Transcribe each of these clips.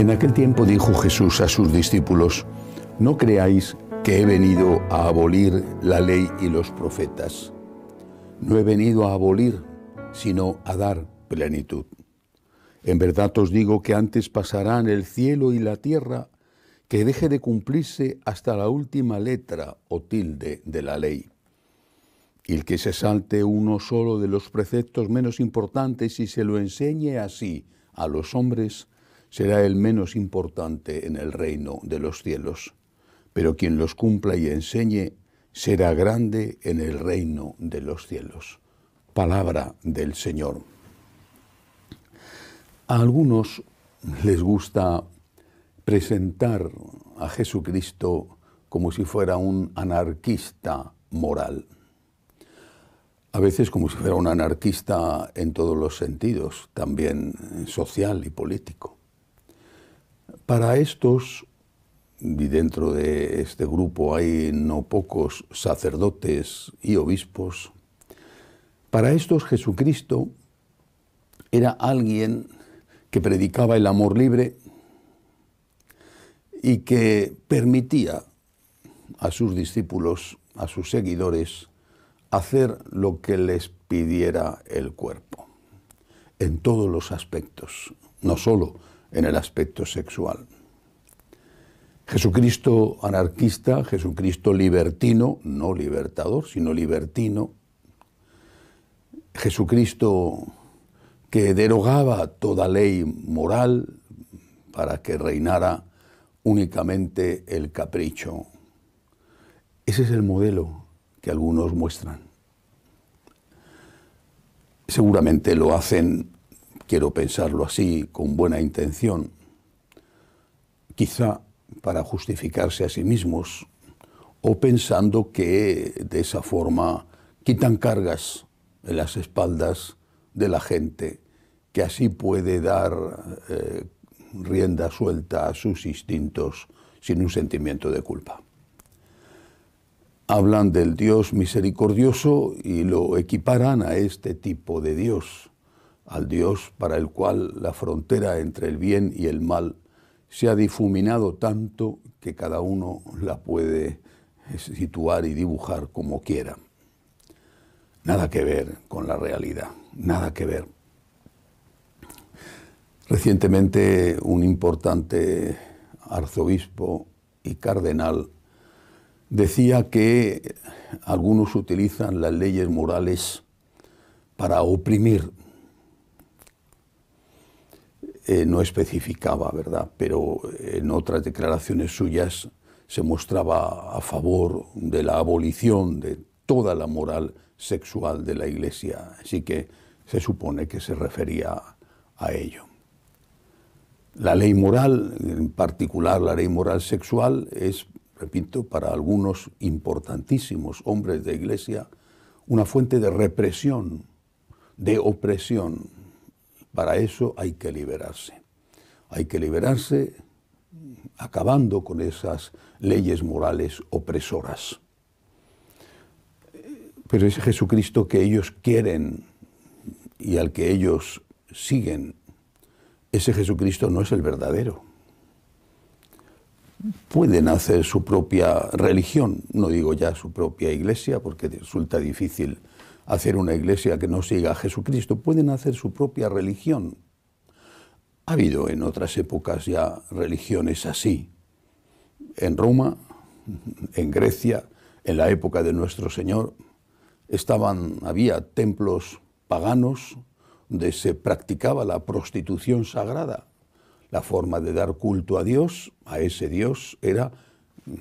En aquel tiempo dijo Jesús a sus discípulos, no creáis que he venido a abolir la ley y los profetas. No he venido a abolir, sino a dar plenitud. En verdad os digo que antes pasarán el cielo y la tierra que deje de cumplirse hasta la última letra o tilde de la ley. Y el que se salte uno solo de los preceptos menos importantes y se lo enseñe así a los hombres, será el menos importante en el reino de los cielos, pero quien los cumpla y enseñe será grande en el reino de los cielos. Palabra del Señor. A algunos les gusta presentar a Jesucristo como si fuera un anarquista moral. A veces como si fuera un anarquista en todos los sentidos, también social y político. Para estos, y dentro de este grupo hay no pocos sacerdotes y obispos, para estos Jesucristo era alguien que predicaba el amor libre y que permitía a sus discípulos, a sus seguidores, hacer lo que les pidiera el cuerpo, en todos los aspectos, no solo en el aspecto sexual. Jesucristo anarquista, Jesucristo libertino, no libertador, sino libertino, Jesucristo que derogaba toda ley moral para que reinara únicamente el capricho. Ese es el modelo que algunos muestran. Seguramente lo hacen quiero pensarlo así, con buena intención, quizá para justificarse a sí mismos o pensando que de esa forma quitan cargas en las espaldas de la gente, que así puede dar eh, rienda suelta a sus instintos sin un sentimiento de culpa. Hablan del Dios misericordioso y lo equiparan a este tipo de Dios al Dios para el cual la frontera entre el bien y el mal se ha difuminado tanto que cada uno la puede eh, situar y dibujar como quiera. Nada que ver con la realidad, nada que ver. Recientemente un importante arzobispo y cardenal decía que algunos utilizan las leyes morales para oprimir eh, no especificaba, ¿verdad? Pero eh, en otras declaraciones suyas se mostraba a favor de la abolición de toda la moral sexual de la Iglesia. Así que se supone que se refería a ello. La ley moral, en particular la ley moral sexual, es, repito, para algunos importantísimos hombres de Iglesia, una fuente de represión, de opresión para eso hay que liberarse. Hay que liberarse acabando con esas leyes morales opresoras. Pero ese Jesucristo que ellos quieren y al que ellos siguen, ese Jesucristo no es el verdadero. Pueden hacer su propia religión, no digo ya su propia iglesia, porque resulta difícil hacer una iglesia que no siga a Jesucristo, pueden hacer su propia religión. Ha habido en otras épocas ya religiones así. En Roma, en Grecia, en la época de nuestro Señor, estaban, había templos paganos donde se practicaba la prostitución sagrada. La forma de dar culto a Dios, a ese Dios, era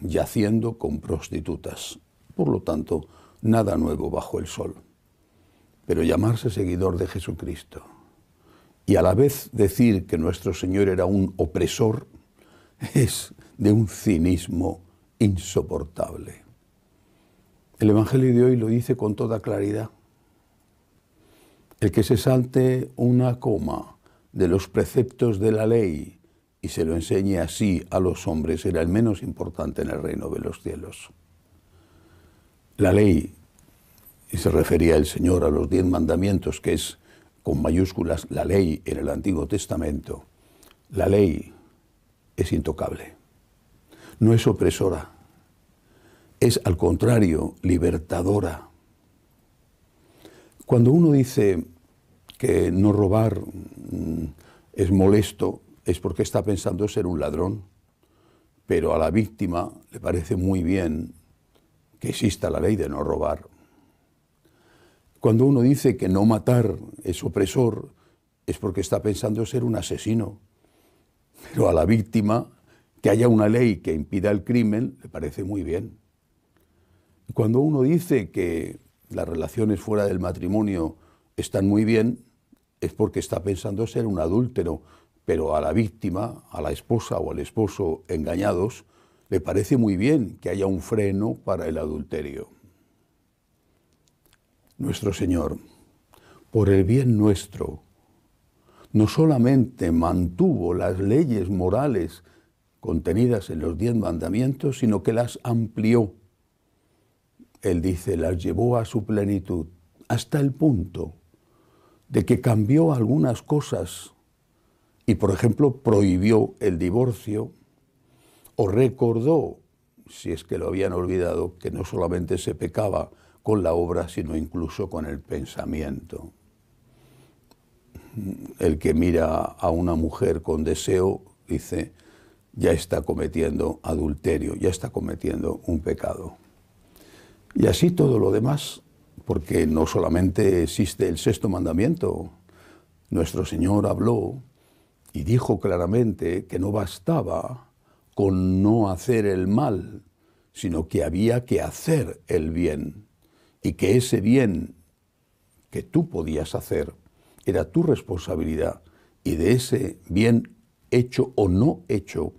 yaciendo con prostitutas. Por lo tanto, nada nuevo bajo el sol pero llamarse seguidor de Jesucristo y a la vez decir que nuestro Señor era un opresor es de un cinismo insoportable. El Evangelio de hoy lo dice con toda claridad. El que se salte una coma de los preceptos de la ley y se lo enseñe así a los hombres era el menos importante en el reino de los cielos. La ley y se refería el Señor a los diez mandamientos, que es con mayúsculas la ley en el Antiguo Testamento, la ley es intocable, no es opresora, es al contrario libertadora. Cuando uno dice que no robar mm, es molesto, es porque está pensando ser un ladrón, pero a la víctima le parece muy bien que exista la ley de no robar. Cuando uno dice que no matar es opresor, es porque está pensando ser un asesino. Pero a la víctima, que haya una ley que impida el crimen, le parece muy bien. Cuando uno dice que las relaciones fuera del matrimonio están muy bien, es porque está pensando ser un adúltero, pero a la víctima, a la esposa o al esposo engañados, le parece muy bien que haya un freno para el adulterio nuestro Señor, por el bien nuestro, no solamente mantuvo las leyes morales contenidas en los diez mandamientos, sino que las amplió. Él dice, las llevó a su plenitud, hasta el punto de que cambió algunas cosas y, por ejemplo, prohibió el divorcio o recordó, si es que lo habían olvidado, que no solamente se pecaba, con la obra, sino incluso con el pensamiento. El que mira a una mujer con deseo dice, ya está cometiendo adulterio, ya está cometiendo un pecado. Y así todo lo demás, porque no solamente existe el sexto mandamiento, nuestro Señor habló y dijo claramente que no bastaba con no hacer el mal, sino que había que hacer el bien y que ese bien que tú podías hacer era tu responsabilidad y de ese bien hecho o no hecho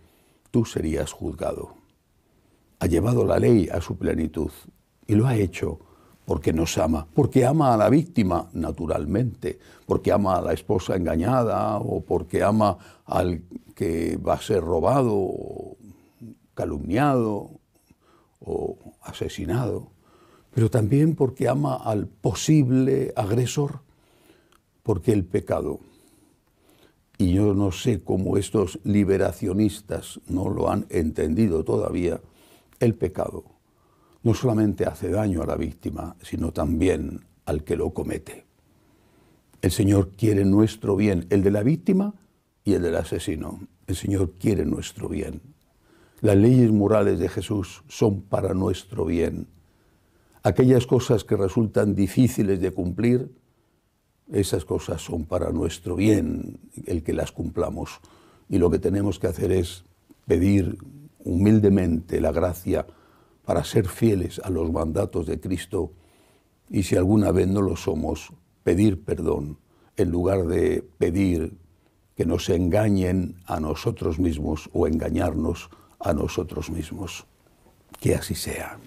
tú serías juzgado. Ha llevado la ley a su plenitud y lo ha hecho porque nos ama, porque ama a la víctima naturalmente, porque ama a la esposa engañada o porque ama al que va a ser robado o calumniado o asesinado pero también porque ama al posible agresor, porque el pecado, y yo no sé cómo estos liberacionistas no lo han entendido todavía, el pecado no solamente hace daño a la víctima, sino también al que lo comete. El Señor quiere nuestro bien, el de la víctima y el del asesino. El Señor quiere nuestro bien. Las leyes morales de Jesús son para nuestro bien aquellas cosas que resultan difíciles de cumplir, esas cosas son para nuestro bien el que las cumplamos. Y lo que tenemos que hacer es pedir humildemente la gracia para ser fieles a los mandatos de Cristo y si alguna vez no lo somos, pedir perdón en lugar de pedir que nos engañen a nosotros mismos o engañarnos a nosotros mismos. Que así sea.